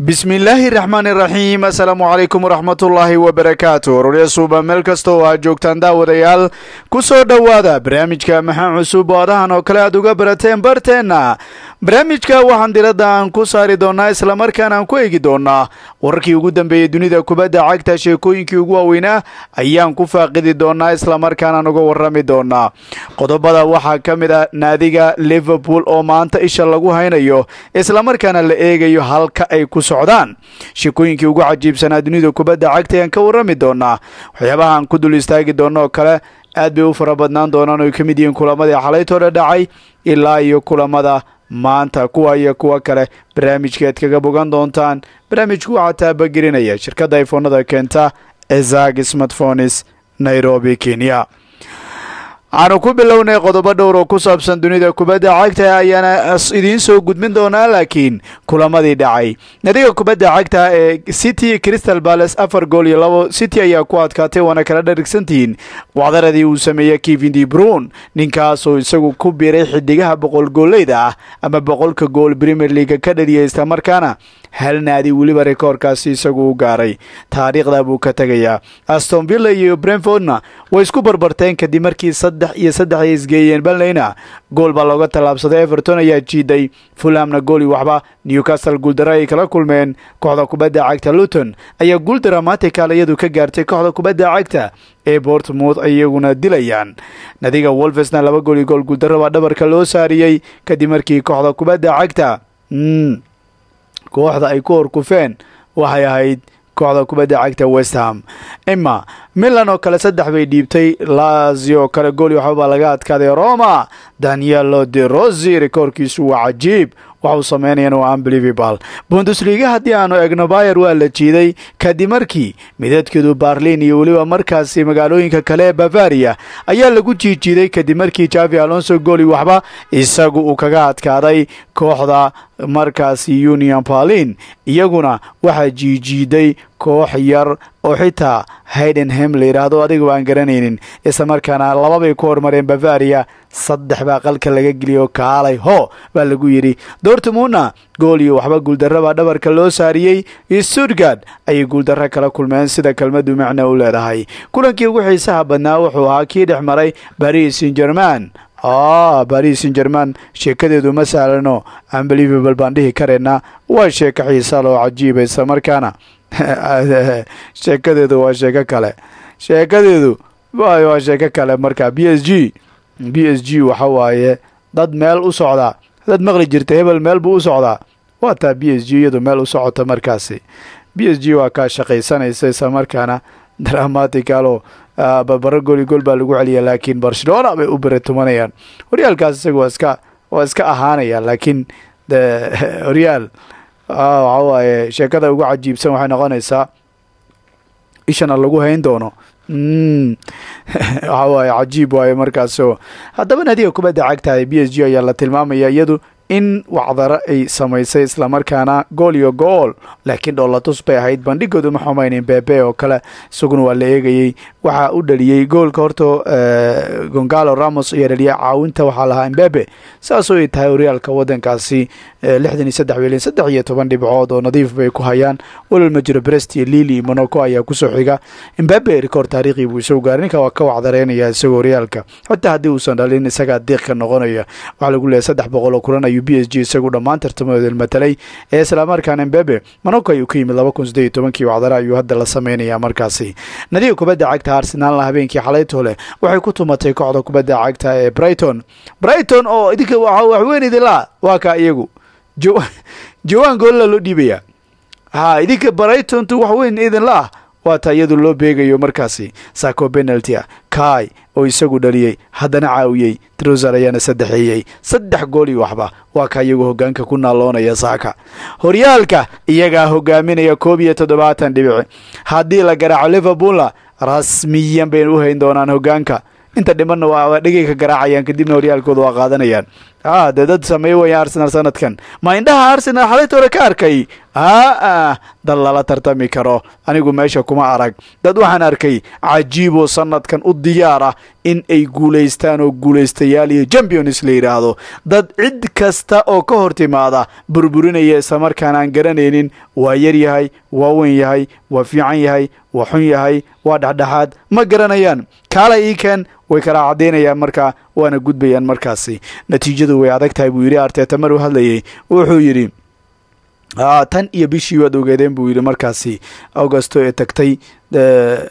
bismi illaahi raxmaan iraxiim assalaamu calaykum waraxmatullaahi wabarakaatu ororya suuba meel kasta oo aad joogtaan daawadayaal ku soo dhowaada barnaamijka maxaa cusub oo adahan oo kale aad uga barateen barteenna barnaamijka waxaan diradda aan ku saari doonnaa islamarkaana aan ku eegi doonaa wararkii ugu dambeeyey dunida kubadda cagta sheekooyinkii ugu waaweynaa ayaan ku faaqidi doonnaa islamarkaana aan uga warrami doonaa qodobada waxaa ka mid ah naadiga liverpool oo maanta isha lagu haynayo islamarkaana la eegayo halka ay ku socdaan sheekooyinkii ugu cajiibsanaa dunida kubadda cagta ayaan ka warrami doonaa waxyaabaha aan ku dul istaagi doonno kale aad bay u fara badnaan doonaan oy ka mid yihiin kulamadii xalaytoo dhacay ilaa iyo kulamada maanta kuwa iyo kuwa kale barnaamijkeed kaga bogan doontaan barnaamijku waxaa taabagelinaya shirkadda ifoonada keenta ee zag smartphones nairobi kenya aanu ku bilownay qodobo dhowr oo ku saabsan dunida kubadda cagta ayaana idiin soo gudbin doonaa laakiin kulamadii dhacay nadiga kubadda cagta ee city crystal balace afar gool iyo labo city ayaa ku adkaatay waana kala dharigsantihiin wacdaradii uu sameeyey kevin de bruun ninkaasoo isagu ku biray xidigaha boqol goolleyda ah ama boqolka gool premier leaga ka dhaliyay markaana hal naadi weliba rekoorkaasi isagu u gaaray taariikhda buu ka tegayaa aston villa iyo brenfordna way isku barbarteen kadib markii saddex iyo saddex ay isgeeyeen balneyna gool baa looga tallaabsaday everton ayaa jiiday fulamna gooli waxba new newcastle guuldaro ay kala kulmeen kooxda kubadda cagta luton ayaa guul daraamaati kaalayadu ka gaartay kooxda kubadda cagta ee bortmouth ayaguna dilayaan nadiga wolvesna laba goli gool guuldaro baa dhabarka loo saariyey kadib markii kooxda kubadda cagta hmm. kooxda ay ku horkufeen waxay ahayd kooxda kubadda cagta westham ima milan oo kale saddex bay dhiibtay lazio kale gool iyo laga adkaaday roma danielo de rosir koorkiisu waa cajiib waxa uu samaynayana waa unbelievable bundesliga haddii aanu egno bayer waa la jiiday kadib markii midadkeedu barlin iyo weliba markaasi magaalooyinka kale ee bavaria ayaa lagu jiijiiday kadib markii javi alonso gooli waxba isagu uu kaga adkaaday kooxda markaasi union barlin iyaguna waxaa jiijiiday koox yar oo xitaa haydenham la yidhaahdo adiga waan garanaynin islamarkaana lababay ku hormareen bavaria saddex baa qalka laga geliyo kaalay ho baa lagu yidhi doortamuna gool iyo waxba guuldarro baa dhabarka loo saariyey stuttgard ayay guuldarro kala kulmeen sida kelmadu macna u leedahay kulankii ugu xiisaha badnaa wuxuu ahaa kii dhex maray baris saint german Ah, baris in jerman sheekadeedu ma sahlano unbelievable baan dhihi karayna waa sheeko xiisaal oo cajiiba islamarkaana sheekadeedu waa sheeko kale sheekadeedu waa sheeko kale marka b s g b s g waxa waaye dad meel u socdaa dad maqli jirta hebel meel buu u socdaa waa taa b s g iyadu meel u socota markaasi b s g waa kaa shaqaysanaysa isla markaana dramaticaloo Ah, babaro gooli gool baa lagu celiya laakiin barcelona bay u bere tumanayaan horyaalkaas isaga waa iska waa iska ahaanaya laakiin de horyaal ah, waxa waaye sheekada ugu cajiibsan waxay noqonaysaa ishana lagu hayn doono hmm, waxa waaye cajiib waaye markaasoo haddaba nadiga kubadda cagtahay b s g ayaa la tilmaamaya iyadu in wacdaro ay samaysay islamarkaana gool iyo gool laakiin dhoolatus bay ahayd bandhigoodu ma xumaynin bebe oo kale isaguna waa la eegayey waxaa u dhaliyey goolka horto eh, gongalo ramos ayaa dhaliyay caawinta waxaa lahaa mbebe saasoo ay tahay horyaalka waddankaasi lixdan iyo saddex weelin saddex iyo toban dhibcood oo nadiif bay ku hayaan walal ma jiro brest iyo lili monaco ayaa kusoo xiga embabe rikoor taariikhi buu isoo gaaray ninka ka wacdareynayaa isagoo horyaalka xitaa haddii uusan dhalin isagaa diiqka noqonaya waxaa lagu leeyahy saddex boqol oo kulan ayuu b s g isagu dhammaan tartamadooda matalay ee islaamaarkaana embabe monaco ayuu ka yimid laba kun saddeed iyo tobankii wacdare ayuu hadda la sameynayaa markaasi nadiga kubadda cagta arsenaalna habeenkii xalayto leh waxay ku tumatay kooxda kubadda cagta ee brighton brighton oo idinka waxweyn idinlaa waa kaa iyagu jawaan goolla loo dhiibayaa ha idinka baraytontu wax weyn idinla ah waata iyadu loo beegayo markaasi saako benalti ah kaay oo isagu dhaliyey haddana caawiyey trosar ayaana saddexeeyey saddex gool iyo waxba waa ka iyagu hoggaanka ku naaloonaya saaka horyaalka iyagaa hogaaminaya koob iyo toddobaatan dhibic haddii la garaaco liverpoolna rasmiyan bayna u hayn doonaan hoggaanka inta dhimanna waa dhegeyka garaacayaan kadibna horyaalkooda waa qaadanayaan dee dad sameey weya arsenal sanadkan ma indhaha arsenal xalayta hore ka arkay aah dal lala tartami karo anigu meesha kuma arag dad waxaan arkay cajiiboo sanadkan u diyaar ah in ay guulaystaan oo guulaystayaal iyo champions la yidhaahdo dad cid kasta oo ka hor timaada burburinaya isla aan garanaynin waa yar yahay waa weyn yahay waa fiican yahay waa xun yahay waa dhexdhexaad ma garanayaan kaala ii keen way kala cadaynayaan marka waana gudbayaan markaasi natiijadu dunyadu way adag tahay buu yidhi arteta mar maruu hadlayay wuxuu yidhi tan iyo bishii waad ogeedeen buu yidhi markaasi augosto ee tagtay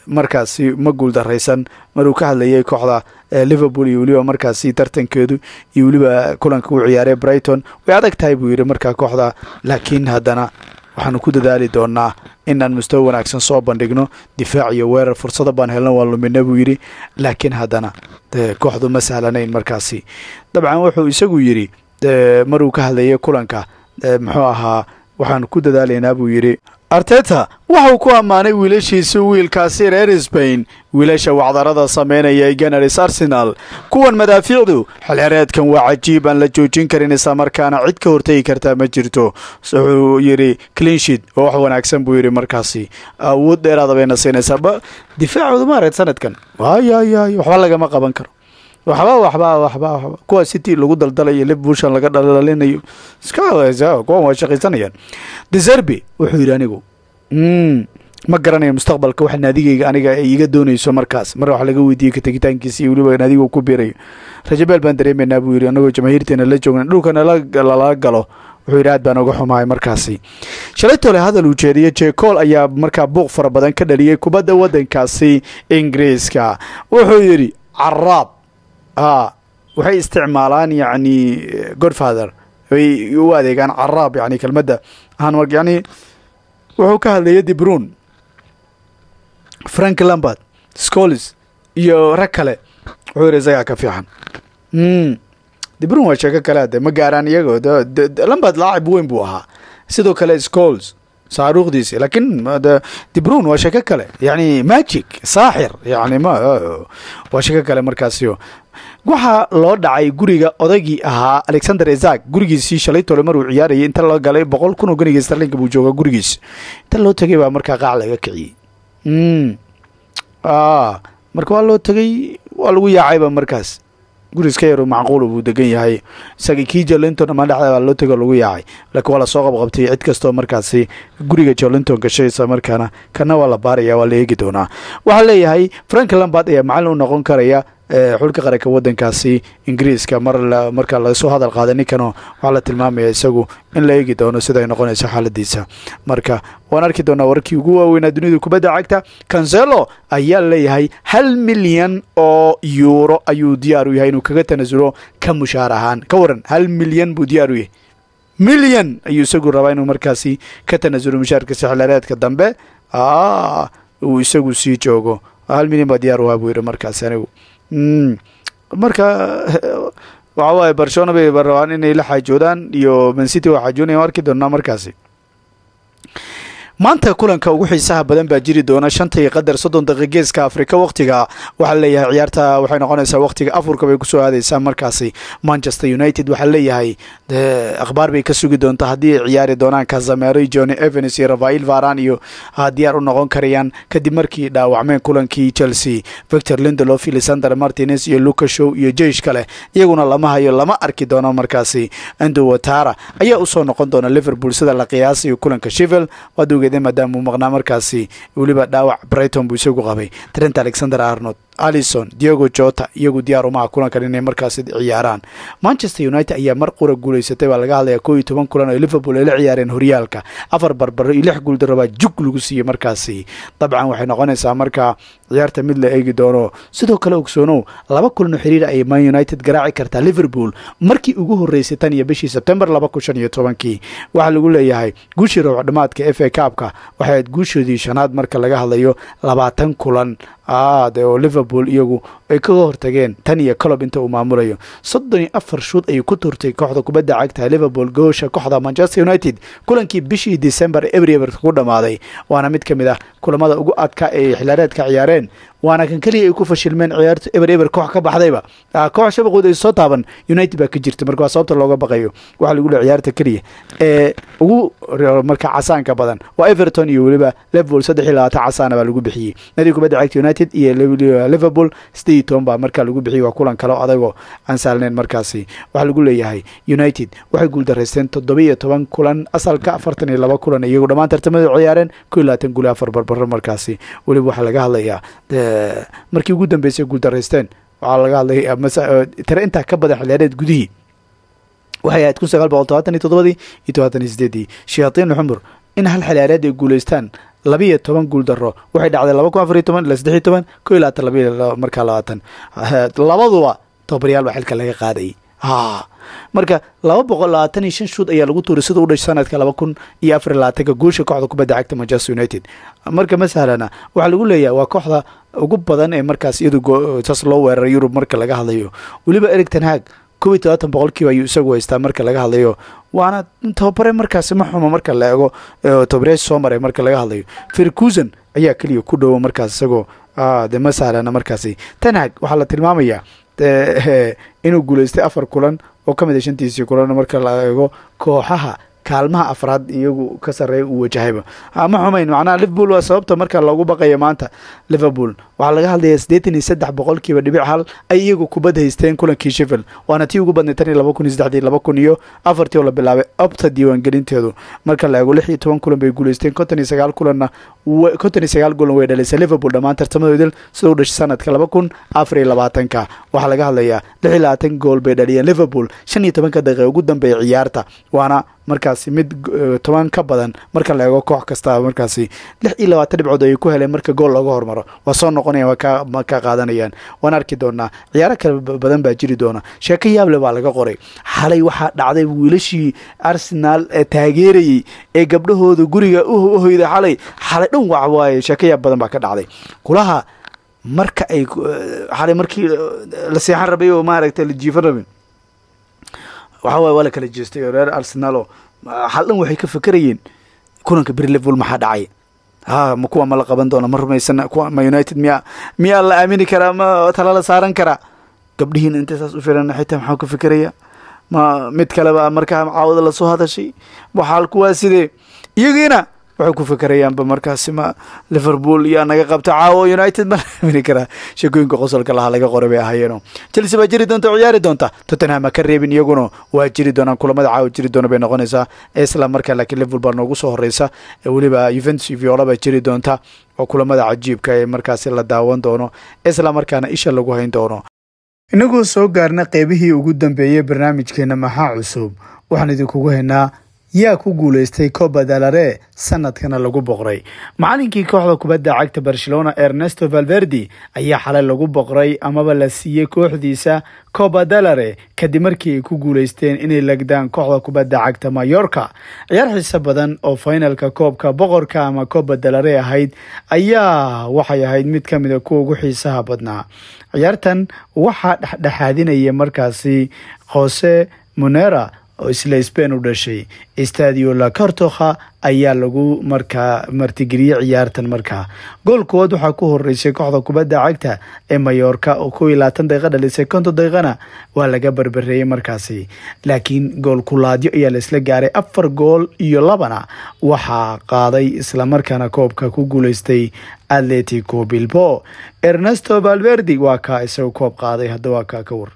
markaasi ma guuldaraysan maruu ka hadlayay kooxda liverpool iyo weliba markaasi tartankeedu iyo weliba kulanka u ciyaarey brighton way adag tahay buu yidhi markaa kooxda laakiin haddana waxaanu ku dadaali doonaa inaan mustawa wanaagsan soo bandhigno difaac iyo weerar fursada baan helno waan lumina buu yidhi laakiin haddana kooxdu ma sahlanayn markaasi dabcan wuxuu isagu yidhi maruu ka hadlayay kulanka muxuu ahaa waxaan ku dadaalaynaa buu yidhi arteta waxa ku ammaanay wiilashiisii wiilkaasi reer sbain wiilasha wacdarada samaynaya ee genaris arsenaal kuwan madaafiicdu xilxireedkan waa cajiib la joojin karin islamarkaana cid ka hortegi kartaa ma jirto wuxuu yidhi clinshid oo wax wanaagsan buu yidhi markaasi awood dheeraada ah bayna siinaysaa difaacooduma arag sanadkan waayayay waxba lagama qaban karo waxba waxba waxba waxba city lagu daldalayo libuushan laga dhalaalinayo iska kuwan waa shaqaysanayaan deserbi wuxuu yidhi anigu hmm, ma garanayo mustaqbalka wax naadigayga aniga iga doonayso markaas mar waxaa laga weydiiyey katagitaankiisa iyo weliba naadiga ku biirayo rajabeel baan dareemaynaa buu yidhi anagoo jamaahiirteena la joogna dhulkana lala galo wuxuu yidhi aad baan uga xumahay markaasi shalaytole hadal uu jeediyey jekool ayaa markaa buuq fara badan ka dhaliyay kubadda waddankaasi ingiriiska wuxuu yidhi caraab waxay isticmaalaan yani godfather ay u adeegaan caraab yani kelmadda ahaan marka yani wuxuu ka hadlayay debrun frank lambert scolis iyo rag kale wuxuu yidhi isagaa ka fiican hmm. debrun waa sheeko kale de ma gaaraan iyagoo lambert laacib weyn buu ahaa sidoo kale scols saaruukhdiisi lakiin dibrun waa sheeko kale yani magic saaxir yani m waa sheeko kale markaasio waxaa loo dhacay guriga odaygii ahaa alexander ezak gurigiisii shalay tole uu ciyaarayay inta la galay boqol kun oo ganiga starlinka buu jooga gurigiis inta loo tegay baa markaa qaac laga kiciyey marka waa loo tegey waa lagu yaacayba markaas guriiska yaru macquul buu degan yahay isagii kii ma ama baa loo tego lagu yaacay laakiin waa lasoo qabqabtay cid kastoo markaasi guriga jarlinton gashaysa markaana kana waa la baaraya waa la eegi doonaa waxaa leeyahay frank lambard ayaa macalin u noqon karaya Eh, xulka qaranka waddankaasi ingiriiska marmarkaa lasoo hadal qaada ninkano waxaa la tilmaamaya isagu in la eegi doono sida ay noqonayso xaaladiisa marka waan arki doonaa warkii ugu waaweynaa dunida kubadda cagta kanselo ayaa leeyahay hal milyan oo yuuro ayuu diyaar u yahay inuu kaga tanasulo ka mushaar ahaan ka waran hal milyan buu diyaar u yahay milyan ayuu isagu rabaa inuu markaasi ka tanasulo mushaarka sixlareedka dambe uu isagu sii joogo hal milyan baa diyaar u ahaa buu yidhi markaasi anigu Hmm. marka waxaa waaye barcelona bay rabaan inay la xaajoodaan iyo mancity waa xaajoonaya arki doonaa markaasi maanta kulanka ugu xiisaha badan baa jiri doona shantii qadar soddon daqiiq geeska afrika wakhtiga waxaa laleeyahay ciyaarta waxay noqonaysaa wakhtiga afurka bay kusoo aadaysaa markaasi manchester united waxaa leeyahay akhbaar bay ka sugi doontaa haddii ay ciyaari doonaan kazamery johnny evans iyo rafail varan iyo ah diyaar u noqon karayaan kadib markii dhaawacmeen kulankii chelsea victor lindelof lisander martines iyo luca show iyo jeish kale iyaguna lama hayo lama arki doono markaasi andowatara ayaa usoo noqon doona liverpool sida la qiyaasayo kulanka shivel sugeeda maadaama uu maqnaa markaasi weliba dhaawac brighton buu isagu qabay trent alexander arnold alison diego jota iyagu diyaar umaha kulankan inay markaasi ciyaaraan manchester united ayaa mar qura guuleysatay baa laga hadlayaa koo iyo toban kulan oo liverpool ay la ciyaareen horyaalka afar barbaro iyo lix guuldarabaa jug lagu siiyey markaasi dabcan waxay noqonaysaa markaa ciyaarta mid la eegi doono sidoo kale ogsoonow laba kulanoo xiriir ah ay man united garaaci kartaa liverpool markii ugu horreysay tan iyo bishii sebtembar laba kun shan iyo tobankii waxaa lagu leeyahay guushii roobcodhamaadka f a kaabka waxay ahayd guushoodii shanaad marka laga hadlayo labaatan kulan aade oo liverpool liverpool iyagu ay ka hortageen tan iyo colob inta uu maamulayo soddon iyo afar shuud ayuu ku turtay kooxda kubadda cagta liverpool goosha kooxda manchester united kulankii bishii december ee ebreber ku dhammaaday waana mid ka mid ah kulamada ugu adka ee xilaareedka ciyaareen waana kan keliya ay ku fashilmeen ciyaarta eber eber koox ka baxdayba ah, koox shabaqood ay soo taaban united baa ka jirta marka waa sababta looga baqayo waxaa lagu leey ciyaarta keliya ee eh, ugu marka casaanka badan waa everton iyo weliba liverpool saddex iyo labaatan casaana baa lagu bixiyey nadiga kubadda cagta united iyo liverpool siddeed iyo toban baa markaa lagu bixiyey waa kulan kale adagoo aan saalneyn markaasi waxaa lagu leeyahay united waxay guuldaraysteen toddoba iyo toban kulan asalka afartan iyo laba kulan iyagoo dhammaan tartamada ciyaareen ko iyo guli afar barbaro markaasi weliba waxaa laga hadlayaa eh, markii ugu dambeysay guuldaraysteen waxaa laga hadlay eh, eh, tare intaa ka badan xildhaaneed gudihii waxay ahayd kun sagaal boqol todobaatan iyo toddobadii iyo todobaatan iyo sideedii shayaatiinul xumur in hal xildhaaneed ay guuleystaan labiiyo toban guuldaro waxay dhacday laba kun afar iyo toban ila saddex iyo toban ko iyo labaatan labayo markaa labaatan eh, labaduba tobabaryaal baa xilka laga qaaday a marka laba boqol labaatan iyo shan shuud ayaa lagu tuuray sida u dhashay sanadka laba kun iyo afar labaatanka guusha kooxda kubadda cagta manchester united marka ma sahlana waxaa lagu leeyahay waa kooxda ugu badan ee markaas iyadu saas loo weeraray yurub marka laga hadlayo weliba ericton haag kob iyo todobaatan boqolkiiba ayuu isagu haystaa marka laga hadlayo waana tababare markaasi ma xumo marka la eego tababare soo mare marka laga hadlayo ferguson ayaa keliya ku dhowo markaas isagoo ah, de ma sahlana markaasi tanhag waxaa la tilmaamayaa Eh, eh, inuu guuleystay afar kulan oo ka mid a ah shantiisii kulanna marka la eego kooxaha kaalmaha afraad iyagu ka sareeya uu wajahayba ama ah, xumayn macnaha liverpool waa sababta marka loogu baqayo maanta liverpool waxaa laga hadlayaa siddeetan iyo saddex boqolkiiba dhibic hal ay iyagu kubad haysteen kulankii sheffield waana tii ugu badnay tan iyo laba kun iyo saddexdii laba kun iyo afartii oo la bilaabay abta diiwaangelinteedu marka la eego lix iyo toban kulan bay guulaysteen konton iyo sagaal kulanna konton iyo sagaal golan way dhalisay liverpool dhammaan tartamadoodil sida dhashay sanadka laba kun afar iyo labaatanka waxaa laga hadlayaa lix iyo labaatan gool bay dhaliyeen liverpool shan iyo tobanka daqiiqa ugu dambeeya ciyaarta waana markaasi mid eh, toban ka badan marka la eego koox kasta markaasi lix iyo labaatan dhibcood ayay ku heleen marka gool looga hormaro waa soo noqonayan waa ka qaadanayaan waan arki doonaa ciyaaro kale badan baa jiri doona sheeko yaable baa laga qoray xalay waxaa dhacday wiilashii arsenaal ee taageerayey ee gabdhahooda guriga uhoyda xalay xalay dhan wac waaye sheeko yaab badan baa ka dhacday kulaha marka ay eh, xalay markii eh, la seexan rabay oo maaragtay la jiifan rabin waxaway waa la kala jeestay reer arsenalo hal dhan waxay ka fekerayeen kulanka berlevel maxaa dhacay ha ah, ma kuwa ma la qaban doona ma rumaysana kuwa ma united miya miya la aamini karaa ma talala saaran karaa gabdhihiina intay saas u filan xitaa maxaa ka fikerayaa ma mid kaleba markaa caawada lasoo hadashay waxaal kuwaa sidee iyagiina wuxuu ku fakerayaanba markaasi ma liverpool yaa naga qabta caawo united ma mini karaa sheekooyinka qosolka lahaa laga qora bay ahaayeeno chelsea baa jiri doonta ciyaari doonta tottenham ha ka reebin iyaguna waa jiri doonaan kulamada caawa jiri doona bay noqonaysaa isla markaa laakiin liverpool baa noogu soo horeysa e, weliba yuventus viola baa jiri doonta oo kulamada cajiibka ee markaasi la daawan doono isla markaana isha lagu hayn doono inagoo soo gaarna qeybihii ugu dambeeyey barnaamijkeena maxaa cusub waxaan idinkugu haynaa yaa ku guuleystay copa dalare sanadkana lagu boqray macalinkii kooxda kubadda cagta barcelona ernesto valverdi ayaa xalay lagu boqray amaba la siiyey kooxdiisa copa dalare kadib markii ay ku guuleysteen inay legdaan kooxda kubadda cagta mayorka ciyaar xiise badan oo finalka koobka boqorka ama copa dalare ahayd ayaa waxay ahayd mid ka mida ah kuwa ugu xiisaha badnaa ciyaartan waxaa dhexdhexaadinaya markaasi hose munera oo isla sbain u dhashay stadio la lacartoha ayaa lagu markaa martigeliyey ciyaartan markaa gool koowaad waxaa ku horeysay kooxda kubadda cagta ee mayorka oo kow iyo labaatan dhalisay konton daqiiqana waa laga barbareeyey markaasi laakiin gool kulaadyo ayaa laisla gaaray afar gool iyo labana waxaa qaaday islamarkaana koobka ku guuleystay atletico bilbo ernesto valverdi waa kaa isagoo koob qaaday haddawaa kaa ka war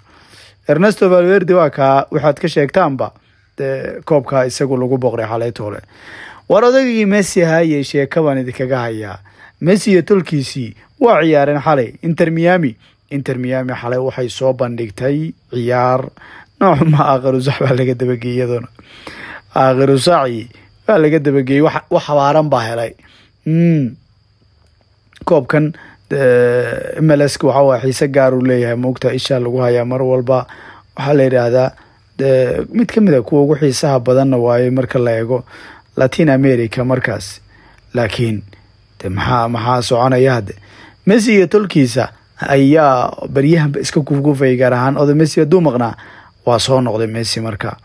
ernesto valverdi waa kaa waxaad ka sheegtaanba dee koobkaa isagu lagu booqray xalaytoole war odaygii messi haayee sheekabaan idinkaga hayaa messi iyo tolkiisii waa ciyaareen xalay inter miami inter miami xalay waxay soo bandhigtay ciyaar noocuma aakhirusac baa laga dabageeyey iyadoona aakhirusaci baa laga dabageeyey wax xabaaran baa helay hmm. koobkan mlsk waxawa xiise gaar u leeyahay moogta ishaa lagu hayaa mar walba waxaa la yidhaahdaa mid ka mid a ah kuwa ugu xiisaha badanna waayo marka la eego latin america markaas laakiin maxaa maxaa soconaya hadde messi iyo tolkiisa ayaa baryahanba iska gufgufayay gaar ahaan odo messi hadduu maqnaa waa soo noqday messi marka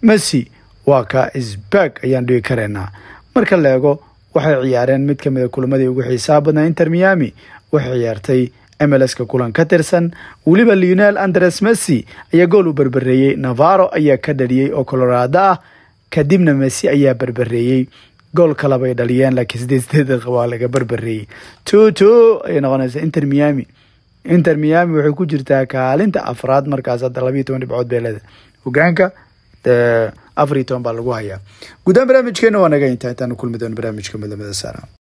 messi waa ka sbak ayaan dhigi karaynaa marka la eego waxay ciyaareen mid kamid a ah kulamadii ugu xiisaha badnaa inter miami u ciyaartay mlska kulan ka tirsan weliba leonel andres messi ayaa gool u berbereeyey navaro ayaa ka dhaliyey oo colorado ah kadibna messi ayaa berbereeyey gool kalebay dhaliyeen laakiin sideed sideed waa laga berbereeyey toto to ayay noqonaysaa inter miami inter miami waxay ku jirtaa kaalinta afraad markaas hadda labayo toban dhibcood bay leedahay hogaanka afar toban baa lagu hayaa guddaan barnaamijkeena waa naga intaa intaanu kulmi doon barnaamijka midlamada saara